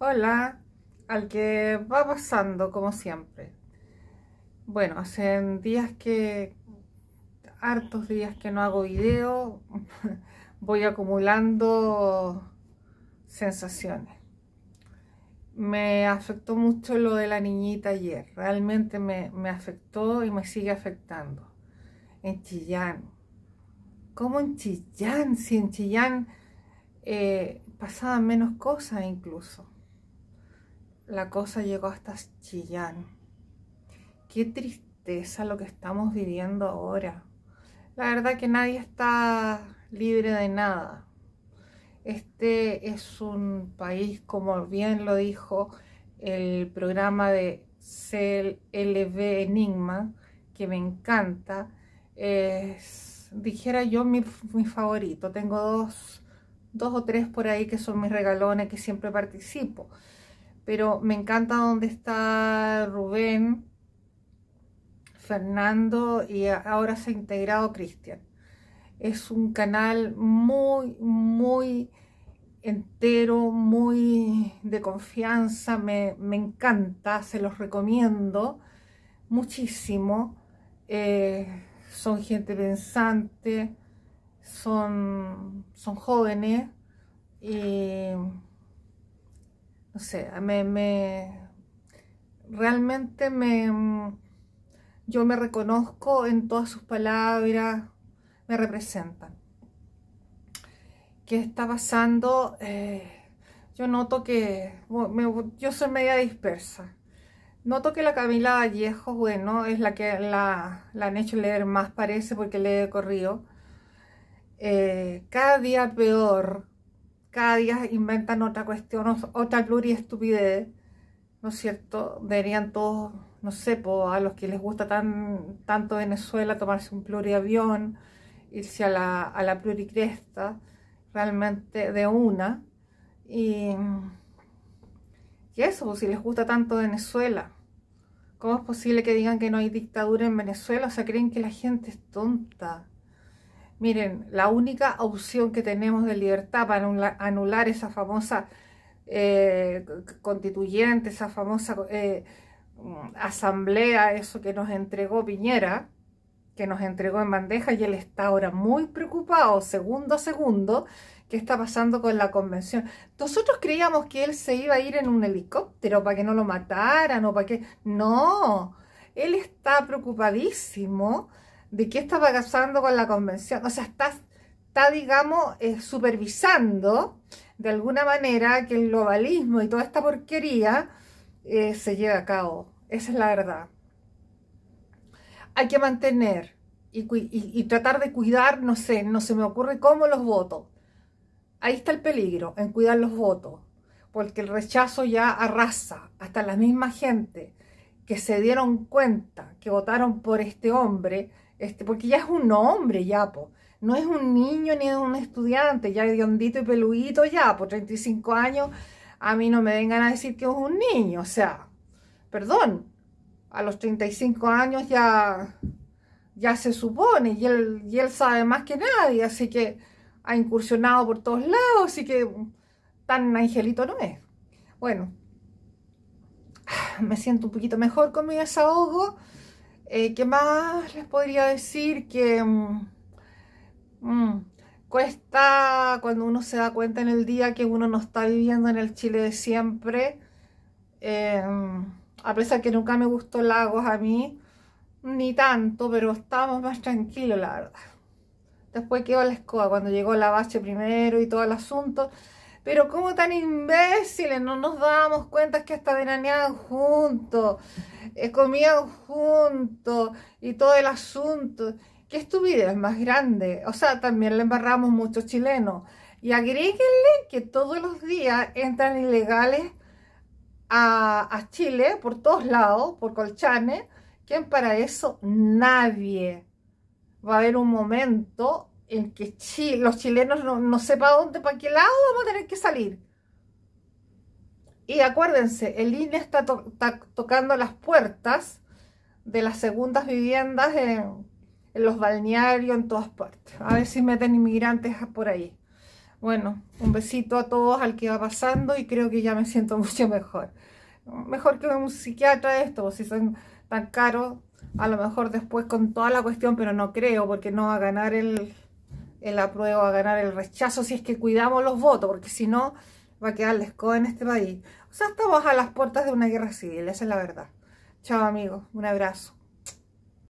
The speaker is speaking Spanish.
Hola, al que va pasando como siempre. Bueno, hace días que, hartos días que no hago video, voy acumulando sensaciones. Me afectó mucho lo de la niñita ayer, realmente me, afectó y me sigue afectando. En Chillán. ¿Cómo en Chillán? Si en Chillán eh, pasaban menos cosas incluso la cosa llegó hasta Chillán. Qué tristeza lo que estamos viviendo ahora. La verdad que nadie está libre de nada. Este es un país, como bien lo dijo el programa de CLV Enigma, que me encanta. dijera yo mi, mi favorito. Tengo dos, dos o tres por ahí que son mis regalones que siempre participo pero me encanta dónde está Rubén, Fernando y ahora se ha integrado Cristian. Es un canal muy, muy entero, muy de confianza, me, encanta, se los recomiendo muchísimo. Eh, son gente pensante, son, son jóvenes. y no sé, me, realmente me, yo me reconozco en todas sus palabras, me representan. ¿Qué está pasando? Eh, yo noto que, yo soy media dispersa. Noto que la Camila Vallejo, bueno, es la que la, han hecho leer más, parece, porque le he corrido. Eh, cada día peor, cada día inventan otra cuestión, otra pluriestupidez, ¿no es cierto? Deberían todos, no sé, a los que les gusta tan, tanto Venezuela tomarse un pluriavión, irse a la, pluricresta, realmente de una. Y, y eso, pues, si les gusta tanto Venezuela. ¿Cómo es posible que digan que no hay dictadura en Venezuela? O sea, creen que la gente es tonta. Miren, la única opción que tenemos de libertad para anular esa famosa eh, constituyente, esa famosa eh, asamblea, eso que nos entregó Piñera, que nos entregó en bandeja, y él está ahora muy preocupado, segundo a segundo, qué está pasando con la convención. Nosotros creíamos que él se iba a ir en un helicóptero para que no lo mataran o para que... No, él está preocupadísimo de qué estaba casando con la convención. O sea, está, está digamos, eh, supervisando de alguna manera que el globalismo y toda esta porquería eh, se lleve a cabo. Esa es la verdad. Hay que mantener y, y, tratar de cuidar, no sé, no se me ocurre cómo los votos. Ahí está el peligro, en cuidar los votos, porque el rechazo ya arrasa hasta la misma gente que se dieron cuenta que votaron por este hombre este, porque ya es un hombre, ya, po. No es un niño ni es un estudiante, ya hondito y peludito, ya, por 35 años, a mí no me vengan a decir que es un niño, o sea, perdón, a los 35 años ya, ya se supone, y y él sabe más que nadie, así que ha incursionado por todos lados, así que tan angelito no es. Bueno, me siento un poquito mejor con mi desahogo. Eh, ¿Qué más les podría decir? Que mm, mm, cuesta cuando uno se da cuenta en el día que uno no está viviendo en el Chile de siempre. Em, a pesar que nunca me gustó Lagos a mí, ni tanto, pero estábamos más tranquilos, la verdad. Después quedó la escoba cuando llegó la bache primero y todo el asunto. Pero como tan imbéciles, no nos dábamos cuenta que hasta veraneaban juntos, eh, comían juntos y todo el asunto. que Qué Es más grande. O sea, también le embarramos muchos chilenos. Y agréguenle que todos los días entran ilegales a, Chile por todos lados, por colchanes, que para eso nadie va a haber un momento en que chile, los chilenos no, no sepa dónde, para qué lado vamos a tener que salir. Y acuérdense, el INE está, tocando las puertas de las segundas viviendas en, en, los balnearios, en todas partes. A ver si meten inmigrantes por ahí. Bueno, un besito a todos al que va pasando y creo que ya me siento mucho mejor. Mejor que un psiquiatra esto, si son tan caros, a lo mejor después con toda la cuestión, pero no creo porque no va a ganar el, la apruebo, a ganar el rechazo, si es que cuidamos los votos, porque si no va a quedar la en este país. O sea, estamos a las puertas de una guerra civil, esa es la verdad. Chao amigos, un abrazo.